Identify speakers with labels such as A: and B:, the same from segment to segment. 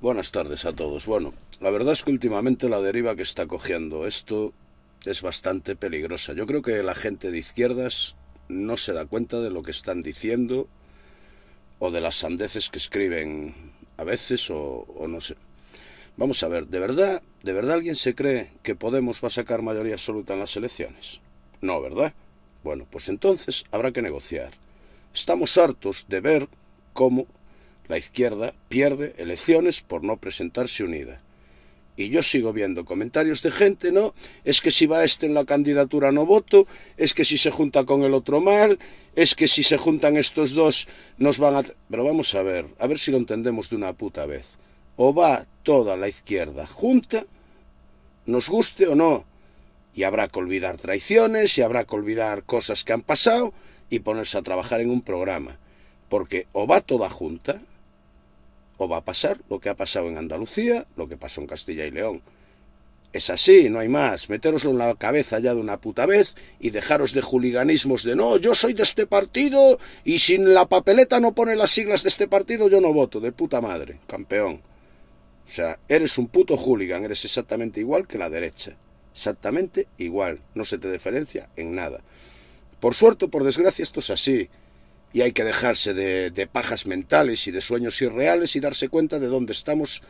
A: Buenas tardes a todos. Bueno, la verdad es que últimamente la deriva que está cogiendo esto es bastante peligrosa. Yo creo que la gente de izquierdas no se da cuenta de lo que están diciendo o de las sandeces que escriben a veces o, no sé. Vamos a ver, ¿de verdad, ¿de verdad alguien se cree que Podemos va a sacar mayoría absoluta en las elecciones? No, ¿verdad? Bueno, pues entonces habrá que negociar. Estamos hartos de ver cómo la izquierda pierde elecciones por no presentarse unida. Y yo sigo viendo comentarios de gente, ¿no? Es que si va este en la candidatura no voto, es que si se junta con el otro mal, es que si se juntan estos dos nos van a... Pero vamos a ver, a ver si lo entendemos de una puta vez. O va toda la izquierda junta, nos guste o no, y habrá que olvidar traiciones, y habrá que olvidar cosas que han pasado, y ponerse a trabajar en un programa. Porque o va toda junta, o va a pasar lo que ha pasado en Andalucía, lo que pasó en Castilla y León. Es así, no hay más. meteros en la cabeza ya de una puta vez y dejaros de juliganismos de no, yo soy de este partido y sin la papeleta no pone las siglas de este partido yo no voto, de puta madre, campeón. O sea, eres un puto hooligan, eres exactamente igual que la derecha. Exactamente igual, no se te diferencia en nada. Por suerte o por desgracia esto es así. Y hay que dejarse de, pajas mentales y de sueños irreales y darse cuenta de dónde estamos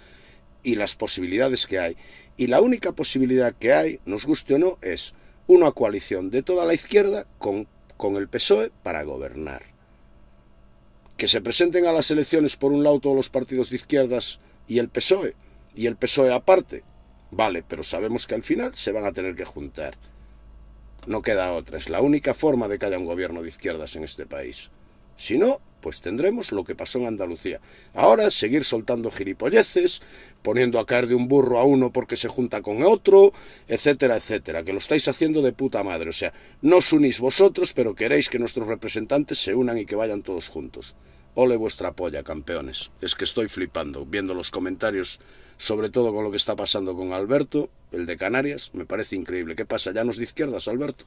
A: y las posibilidades que hay. Y la única posibilidad que hay, nos guste o no, es una coalición de toda la izquierda con, con el PSOE para gobernar. Que se presenten a las elecciones por un lado todos los partidos de izquierdas y el PSOE, y el PSOE aparte, vale, pero sabemos que al final se van a tener que juntar. No queda otra, es la única forma de que haya un gobierno de izquierdas en este país. Si no, pues tendremos lo que pasó en Andalucía. Ahora, seguir soltando gilipolleces, poniendo a caer de un burro a uno porque se junta con otro, etcétera, etcétera, que lo estáis haciendo de puta madre. O sea, no os unís vosotros, pero queréis que nuestros representantes se unan y que vayan todos juntos. Ole vuestra polla, campeones. Es que estoy flipando, viendo los comentarios, sobre todo con lo que está pasando con Alberto, el de Canarias, me parece increíble. ¿Qué pasa? ¿Ya nos de izquierdas, Alberto?